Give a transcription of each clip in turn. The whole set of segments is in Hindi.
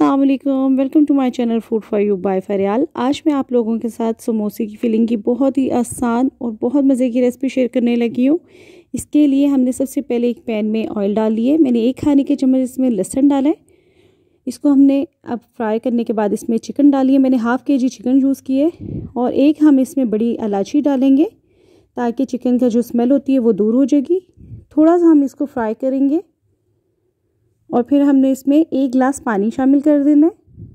अस्सलाम welcome to my channel food for you by Fariyal आज मैं आप लोगों के साथ समोसे की फिलिंग की बहुत ही आसान और बहुत मज़े की रेसिपी शेयर करने लगी हूँ इसके लिए हमने सबसे पहले एक पैन में ऑयल डाल लिए मैंने एक खाने के चम्मच इसमें लहसन डाला है इसको हमने अब फ्राई करने के बाद इसमें चिकन डाली है मैंने हाफ़ के जी चिकन यूज़ किए और एक हम इसमें बड़ी इलायची डालेंगे ताकि चिकन का जो स्मेल होती है वो दूर हो जाएगी थोड़ा सा हम इसको फ्राई करेंगे और फिर हमने इसमें एक गिलास पानी शामिल कर देना है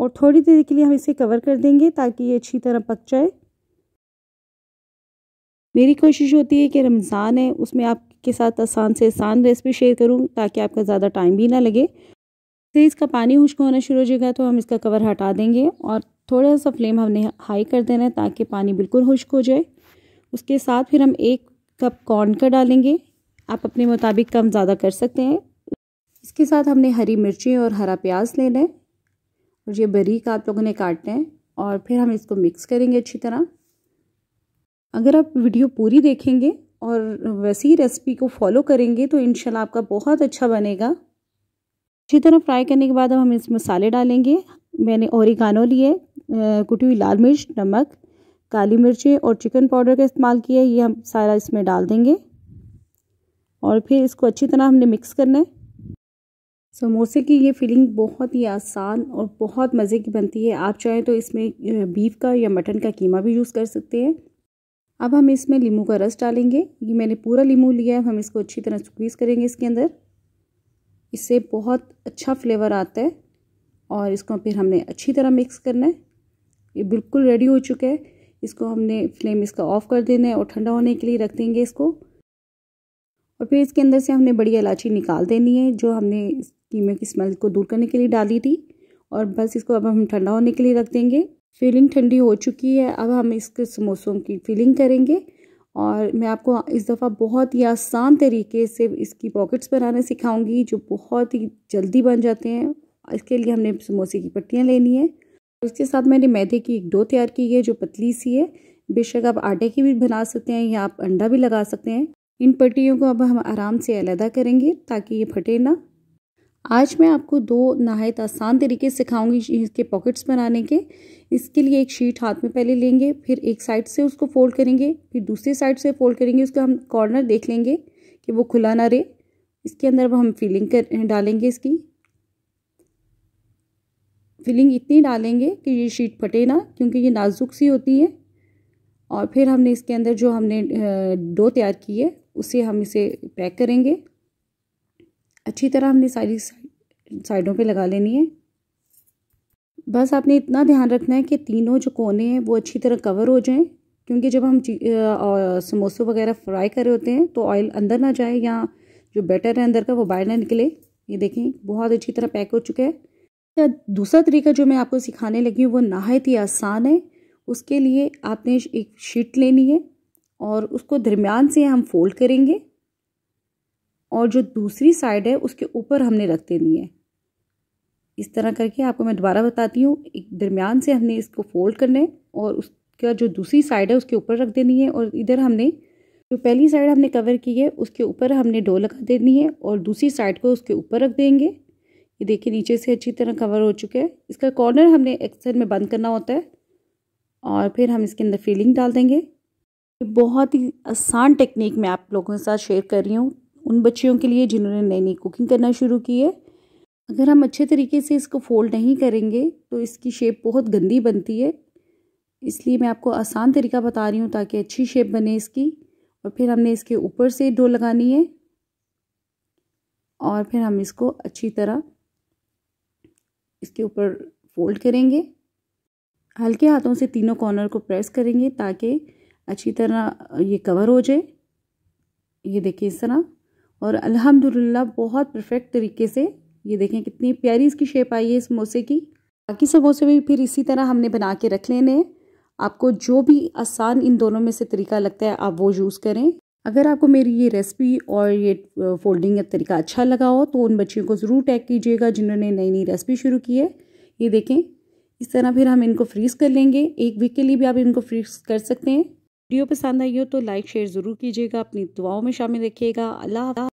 और थोड़ी देर के लिए हम इसे कवर कर देंगे ताकि ये अच्छी तरह पक जाए मेरी कोशिश होती है कि रमज़ान है उसमें आपके साथ आसान से आसान रेसिपी शेयर करूं ताकि आपका ज़्यादा टाइम भी ना लगे फिर इसका पानी खुश्क होना शुरू हो जाएगा तो हम इसका कवर हटा देंगे और थोड़ा सा फ्लेम हमने हाई कर देना है ताकि पानी बिल्कुल खुश्क हो जाए उसके साथ फिर हम एक कप कॉर्न का डालेंगे आप अपने मुताबिक कम ज़्यादा कर सकते हैं इसके साथ हमने हरी मिर्ची और हरा प्याज लेना है और ये बरीक आप लोगों ने काटना है और फिर हम इसको मिक्स करेंगे अच्छी तरह अगर आप वीडियो पूरी देखेंगे और वैसी रेसिपी को फॉलो करेंगे तो इन आपका बहुत अच्छा बनेगा अच्छी तरह फ्राई करने के बाद अब हम इस मसाले डालेंगे मैंने औरिगानो लिए कुटी हुई लाल मिर्च नमक काली मिर्चें और चिकन पाउडर का इस्तेमाल किया ये हम सारा इसमें डाल देंगे और फिर इसको अच्छी तरह हमने मिक्स करना है समोसे की ये फीलिंग बहुत ही आसान और बहुत मज़े की बनती है आप चाहें तो इसमें बीफ का या मटन का कीमा भी यूज़ कर सकते हैं अब हम इसमें लीमू का रस डालेंगे ये मैंने पूरा लीमू लिया है हम इसको अच्छी तरह स्क्वीज़ करेंगे इसके अंदर इससे बहुत अच्छा फ्लेवर आता है और इसको फिर हमने अच्छी तरह मिक्स करना है ये बिल्कुल रेडी हो चुका है इसको हमने फ्लेम इसका ऑफ़ कर देना है और ठंडा होने के लिए रख देंगे इसको और फिर इसके अंदर से हमने बड़ी इलायची निकाल देनी है जो हमने कि मैं स्मेल को दूर करने के लिए डाली थी और बस इसको अब हम ठंडा होने के लिए रख देंगे फीलिंग ठंडी हो चुकी है अब हम इसके समोसों की फीलिंग करेंगे और मैं आपको इस दफ़ा बहुत ही आसान तरीके से इसकी पॉकेट्स बनाना सिखाऊंगी जो बहुत ही जल्दी बन जाते हैं इसके लिए हमने समोसे की पट्टियाँ लेनी है उसके साथ मैंने मैदे की एक डो तैयार की है जो पतली सी है बेशक आप आटे की भी बना सकते हैं या आप अंडा भी लगा सकते हैं इन पट्टियों को अब हम आराम से अलहदा करेंगे ताकि ये फटे ना आज मैं आपको दो नहायत आसान तरीके सिखाऊंगी इसके पॉकेट्स बनाने के इसके लिए एक शीट हाथ में पहले लेंगे फिर एक साइड से उसको फोल्ड करेंगे फिर दूसरी साइड से फोल्ड करेंगे उसका हम कॉर्नर देख लेंगे कि वो खुला ना रहे इसके अंदर अब हम फिलिंग कर डालेंगे इसकी फिलिंग इतनी डालेंगे कि ये शीट फटे ना क्योंकि ये नाजुक सी होती है और फिर हमने इसके अंदर जो हमने डो तैयार की है उसे हम इसे पैक करेंगे अच्छी तरह हमने सारी साइडों पे लगा लेनी है बस आपने इतना ध्यान रखना है कि तीनों जो कोने हैं वो अच्छी तरह कवर हो जाएं क्योंकि जब हम समोसे वगैरह फ्राई कर रहे होते हैं तो ऑयल अंदर ना जाए या जो बैटर है अंदर का वो बाहर ना निकले ये देखें बहुत अच्छी तरह पैक हो चुका है या अच्छा, दूसरा तरीका जो मैं आपको सिखाने लगी हूँ वो नहायत ही आसान है उसके लिए आपने एक शीट लेनी है और उसको दरमियान से हम फोल्ड करेंगे और जो दूसरी साइड है उसके ऊपर हमने रख देनी है इस तरह करके आपको मैं दोबारा बताती हूँ एक दरमियान से हमने इसको फोल्ड करना है और उसका जो दूसरी साइड है उसके ऊपर रख देनी है और इधर हमने जो पहली साइड हमने कवर की है उसके ऊपर हमने डो लगा देनी है और दूसरी साइड को उसके ऊपर रख देंगे ये देखिए नीचे से अच्छी तरह कवर हो चुका है इसका कॉर्नर हमने एक्सर में बंद करना होता है और फिर हम इसके अंदर फीलिंग डाल देंगे बहुत ही आसान टेक्निक मैं आप लोगों के साथ शेयर कर रही हूँ उन बच्चियों के लिए जिन्होंने नई नई कुकिंग करना शुरू की है अगर हम अच्छे तरीके से इसको फोल्ड नहीं करेंगे तो इसकी शेप बहुत गंदी बनती है इसलिए मैं आपको आसान तरीका बता रही हूँ ताकि अच्छी शेप बने इसकी और फिर हमने इसके ऊपर से डो लगानी है और फिर हम इसको अच्छी तरह इसके ऊपर फोल्ड करेंगे हल्के हाथों से तीनों कॉर्नर को प्रेस करेंगे ताकि अच्छी तरह ये कवर हो जाए ये देखिए इस तरह और अल्हम्दुलिल्लाह बहुत परफेक्ट तरीके से ये देखें कितनी प्यारी इसकी शेप आई है इस समोसे की बाकी समोसे भी फिर इसी तरह हमने बना के रख लेने आपको जो भी आसान इन दोनों में से तरीका लगता है आप वो यूज़ करें अगर आपको मेरी ये रेसिपी और ये फोल्डिंग का तरीका अच्छा लगा हो तो उन बच्चियों को ज़रूर टैग कीजिएगा जिन्होंने नई नई रेसिपी शुरू की है ये देखें इस तरह फिर हम इनको फ्रीज़ कर लेंगे एक वीक के लिए भी आप इनको फ्रीज़ कर सकते हैं वीडियो पसंद आई हो तो लाइक शेयर ज़रूर कीजिएगा अपनी दुआओं में शामिल रखिएगा अल्लाह